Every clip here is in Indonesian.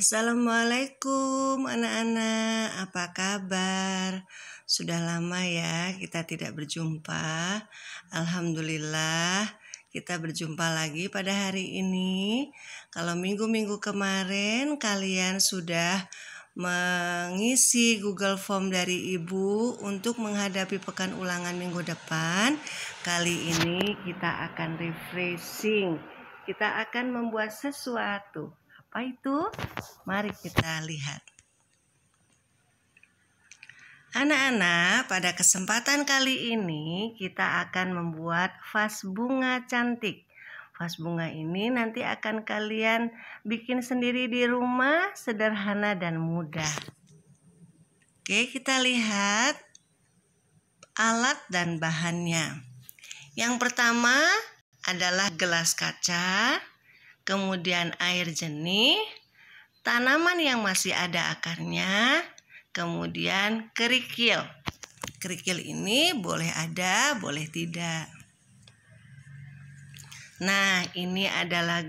Assalamualaikum anak-anak, apa kabar? Sudah lama ya kita tidak berjumpa. Alhamdulillah kita berjumpa lagi pada hari ini. Kalau minggu-minggu kemarin kalian sudah mengisi Google Form dari Ibu untuk menghadapi pekan ulangan minggu depan. Kali ini kita akan refreshing. Kita akan membuat sesuatu apa itu? Mari kita lihat. Anak-anak, pada kesempatan kali ini kita akan membuat vas bunga cantik. Vas bunga ini nanti akan kalian bikin sendiri di rumah, sederhana dan mudah. Oke, kita lihat alat dan bahannya. Yang pertama adalah gelas kaca kemudian air jenih, tanaman yang masih ada akarnya, kemudian kerikil. Kerikil ini boleh ada, boleh tidak. Nah, ini adalah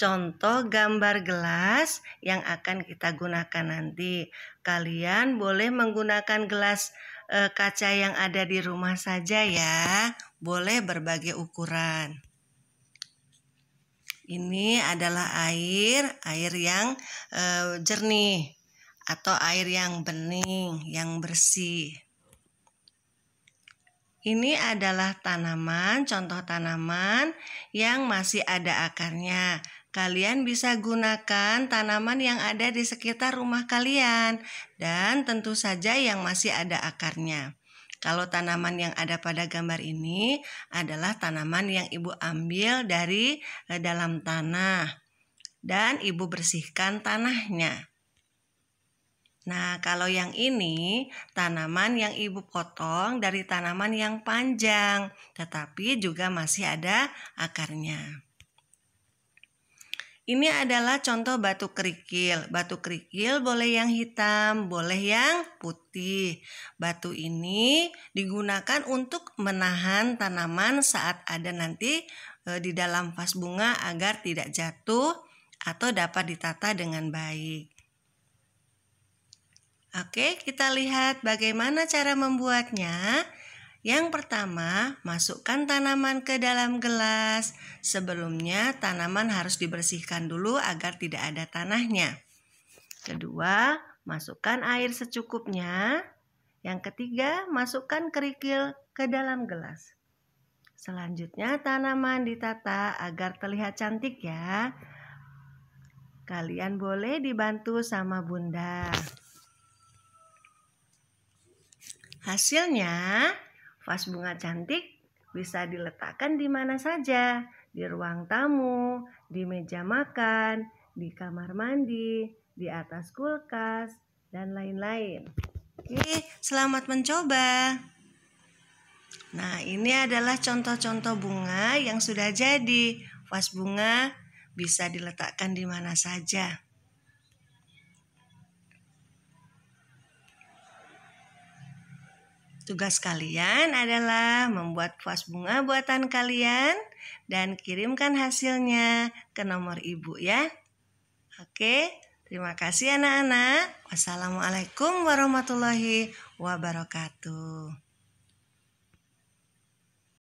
contoh gambar gelas yang akan kita gunakan nanti. Kalian boleh menggunakan gelas e, kaca yang ada di rumah saja ya. Boleh berbagai ukuran ini adalah air air yang e, jernih atau air yang bening yang bersih ini adalah tanaman, contoh tanaman yang masih ada akarnya. Kalian bisa gunakan tanaman yang ada di sekitar rumah kalian dan tentu saja yang masih ada akarnya. Kalau tanaman yang ada pada gambar ini adalah tanaman yang ibu ambil dari eh, dalam tanah dan ibu bersihkan tanahnya. Nah, kalau yang ini tanaman yang ibu potong dari tanaman yang panjang, tetapi juga masih ada akarnya. Ini adalah contoh batu kerikil. Batu kerikil boleh yang hitam, boleh yang putih. Batu ini digunakan untuk menahan tanaman saat ada nanti e, di dalam vas bunga agar tidak jatuh atau dapat ditata dengan baik. Oke, kita lihat bagaimana cara membuatnya. Yang pertama, masukkan tanaman ke dalam gelas. Sebelumnya, tanaman harus dibersihkan dulu agar tidak ada tanahnya. Kedua, masukkan air secukupnya. Yang ketiga, masukkan kerikil ke dalam gelas. Selanjutnya, tanaman ditata agar terlihat cantik ya. Kalian boleh dibantu sama Bunda. Hasilnya, Vas bunga cantik bisa diletakkan di mana saja, di ruang tamu, di meja makan, di kamar mandi, di atas kulkas, dan lain-lain. Oke, selamat mencoba. Nah, ini adalah contoh-contoh bunga yang sudah jadi. Vas bunga bisa diletakkan di mana saja. Tugas kalian adalah membuat vas bunga buatan kalian dan kirimkan hasilnya ke nomor ibu ya. Oke, terima kasih anak-anak. Wassalamualaikum warahmatullahi wabarakatuh.